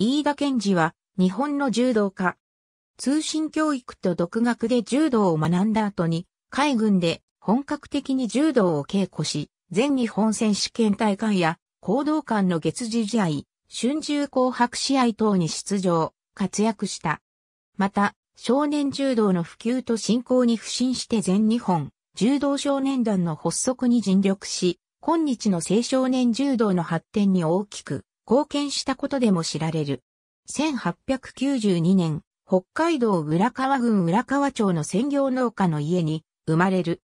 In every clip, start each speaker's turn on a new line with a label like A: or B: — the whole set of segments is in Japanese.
A: 飯田健二は日本の柔道家。通信教育と独学で柔道を学んだ後に、海軍で本格的に柔道を稽古し、全日本選手権大会や、行動館の月次試合、春秋紅白試合等に出場、活躍した。また、少年柔道の普及と振興に不信して全日本柔道少年団の発足に尽力し、今日の青少年柔道の発展に大きく貢献したことでも知られる。1892年、北海道浦河郡浦河町の専業農家の家に生まれる。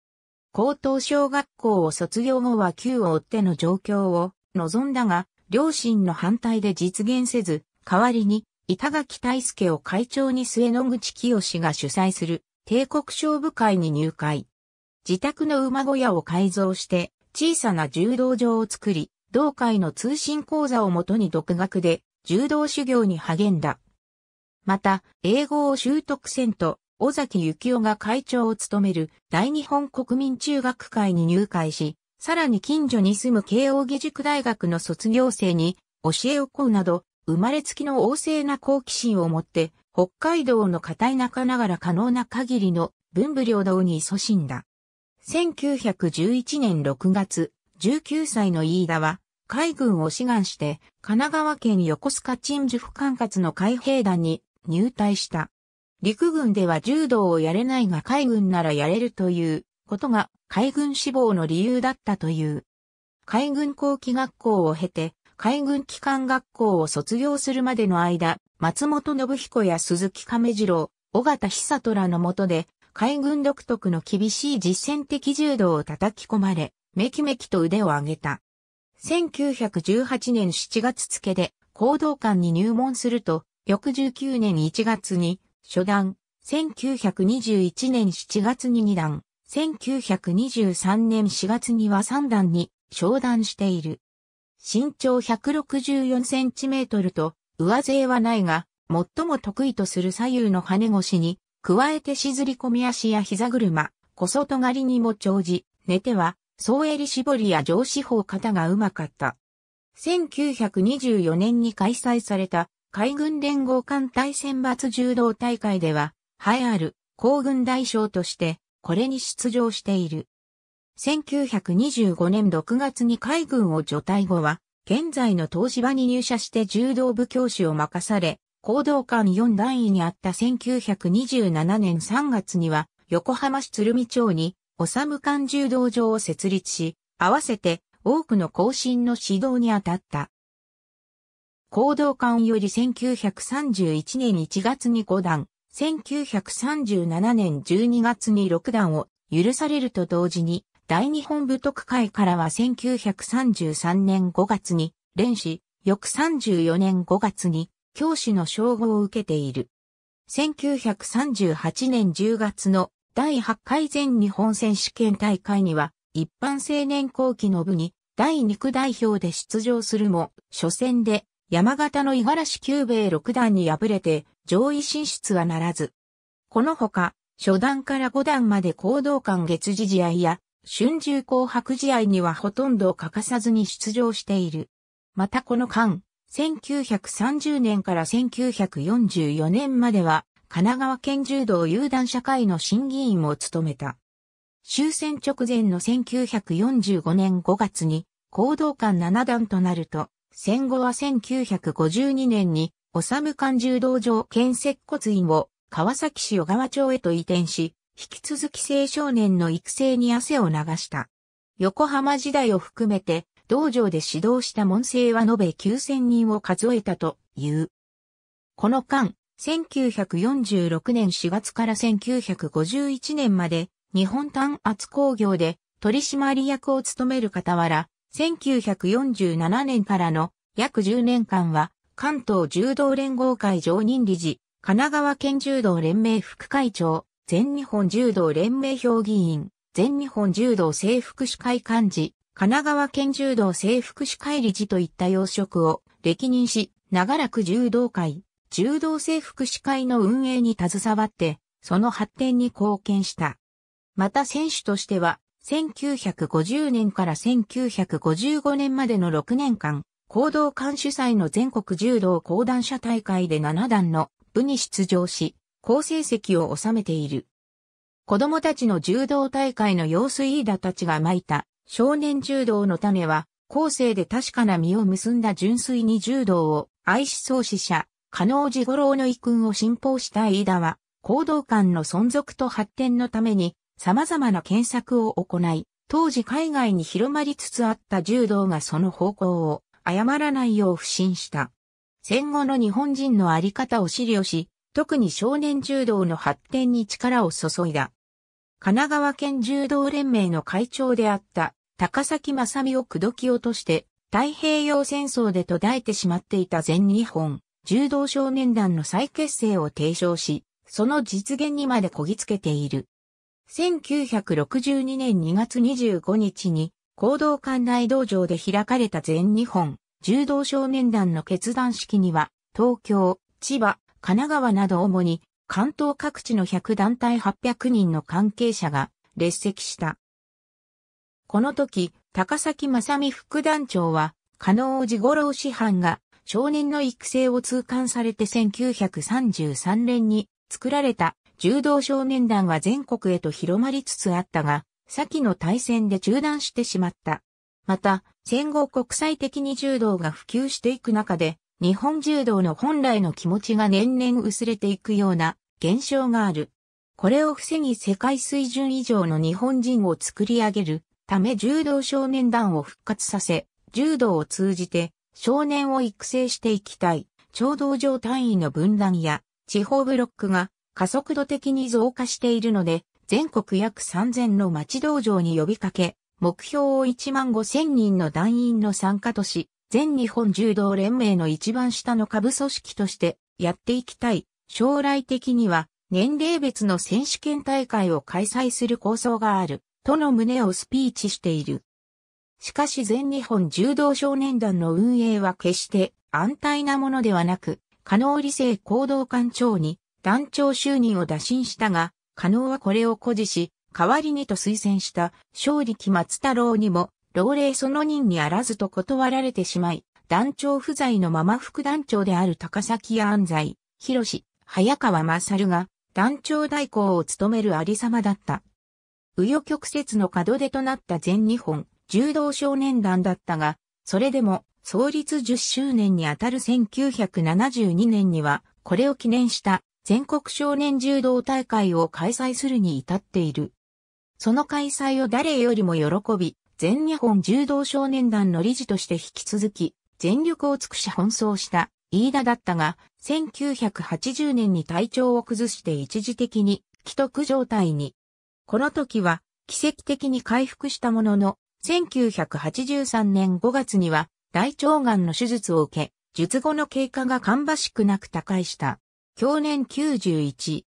A: 高等小学校を卒業後は旧を追っての状況を望んだが、両親の反対で実現せず、代わりに板垣大輔を会長に末野口清が主催する帝国商部会に入会。自宅の馬小屋を改造して小さな柔道場を作り、同会の通信講座をもとに独学で柔道修行に励んだ。また、英語を習得せんと、尾崎幸雄が会長を務める大日本国民中学会に入会し、さらに近所に住む慶応義塾大学の卒業生に教えを請うなど、生まれつきの旺盛な好奇心を持って、北海道の片田舎ながら可能な限りの文武両道に勤しんだ。1911年6月、19歳の飯田は、海軍を志願して、神奈川県横須賀鎮守府管轄の海兵団に入隊した。陸軍では柔道をやれないが海軍ならやれるということが海軍志望の理由だったという。海軍後期学校を経て、海軍機関学校を卒業するまでの間、松本信彦や鈴木亀次郎、尾形久虎の下で、海軍独特の厳しい実践的柔道を叩き込まれ、めきめきと腕を上げた。1918年7月付で行動館に入門すると、翌19年1月に初段、1921年7月に2段、1923年4月には3段に昇段している。身長164センチメートルと上背はないが、最も得意とする左右の羽越腰に、加えてしずり込み足や膝車、小外刈りにも長じ、寝ては総襟絞りや上司法方がうまかった。1924年に開催された海軍連合艦隊選抜柔道大会では、栄えある航軍大将としてこれに出場している。1925年6月に海軍を除隊後は、現在の東芝に入社して柔道部教師を任され、行動官4段位にあった1927年3月には、横浜市鶴見町におさむ勘柔道場を設立し、合わせて多くの後進の指導に当たった。行動館より1931年1月に5段、1937年12月に6段を許されると同時に、大日本武徳会からは1933年5月に、連氏、翌34年5月に、教師の称号を受けている。1938年10月の第8回全日本選手権大会には、一般青年後期の部に、第2区代表で出場するも、初戦で、山形の五十嵐九兵衛6段に敗れて、上位進出はならず。このほか、初段から5段まで行動間月次試合や、春秋紅白試合にはほとんど欠かさずに出場している。またこの間、1930年から1944年までは、神奈川県柔道有段社会の審議員を務めた。終戦直前の1945年5月に、行動官7段となると、戦後は1952年に、おさむ館柔道場建設骨院を川崎市小川町へと移転し、引き続き青少年の育成に汗を流した。横浜時代を含めて、道場で指導した門生は延べ9000人を数えたという。この間、1946年4月から1951年まで日本単圧工業で取締役を務める傍ら、1947年からの約10年間は関東柔道連合会常任理事、神奈川県柔道連盟副会長、全日本柔道連盟評議員、全日本柔道制服司会幹事、神奈川県柔道制服司会理事といった要職を歴任し、長らく柔道会、柔道整復師会の運営に携わって、その発展に貢献した。また選手としては、1950年から1955年までの6年間、行動監主催の全国柔道講談社大会で7段の部に出場し、好成績を収めている。子供たちの柔道大会の様子飯田たちが巻いた少年柔道の種は、後世で確かな実を結んだ純粋に柔道を愛し創始者、加納寺五郎の遺訓を信奉した飯田は、行動間の存続と発展のために、様々な検索を行い、当時海外に広まりつつあった柔道がその方向を誤らないよう不信した。戦後の日本人のあり方を資料し、特に少年柔道の発展に力を注いだ。神奈川県柔道連盟の会長であった高崎正美を口説き落として太平洋戦争で途絶えてしまっていた全日本柔道少年団の再結成を提唱し、その実現にまでこぎつけている。1962年2月25日に、行動館内道場で開かれた全日本柔道少年団の決断式には、東京、千葉、神奈川など主に関東各地の100団体800人の関係者が列席した。この時、高崎正美副団長は、加納寺五郎師範が少年の育成を痛感されて1933年に作られた柔道少年団は全国へと広まりつつあったが、先の大戦で中断してしまった。また、戦後国際的に柔道が普及していく中で、日本柔道の本来の気持ちが年々薄れていくような現象がある。これを防ぎ世界水準以上の日本人を作り上げるため柔道少年団を復活させ、柔道を通じて少年を育成していきたい、超道場単位の分断や地方ブロックが加速度的に増加しているので、全国約3000の町道場に呼びかけ、目標を1万5000人の団員の参加とし、全日本柔道連盟の一番下の下部組織としてやっていきたい。将来的には年齢別の選手権大会を開催する構想がある、との旨をスピーチしている。しかし全日本柔道少年団の運営は決して安泰なものではなく、加納理性行動官庁に団長就任を打診したが、加納はこれを誇示し、代わりにと推薦した勝利木松太郎にも、老齢その任にあらずと断られてしまい、団長不在のまま副団長である高崎安西、広早川勝が団長代行を務めるありさまだった。右与曲折の門出となった全日本柔道少年団だったが、それでも創立10周年にあたる1972年には、これを記念した全国少年柔道大会を開催するに至っている。その開催を誰よりも喜び、全日本柔道少年団の理事として引き続き、全力を尽くし奔走した飯田だったが、1980年に体調を崩して一時的に既得状態に。この時は奇跡的に回復したものの、1983年5月には大腸がんの手術を受け、術後の経過が芳しくなく他界した。去年91。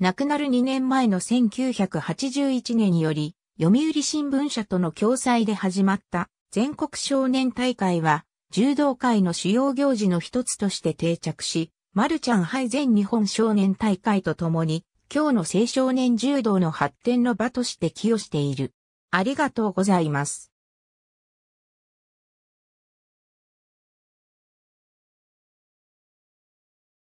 A: 亡くなる2年前の1981年により、読売新聞社との共催で始まった全国少年大会は、柔道界の主要行事の一つとして定着し、マルちゃん杯全日本少年大会とともに、今日の青少年柔道の発展の場として寄与している。ありがとうございます。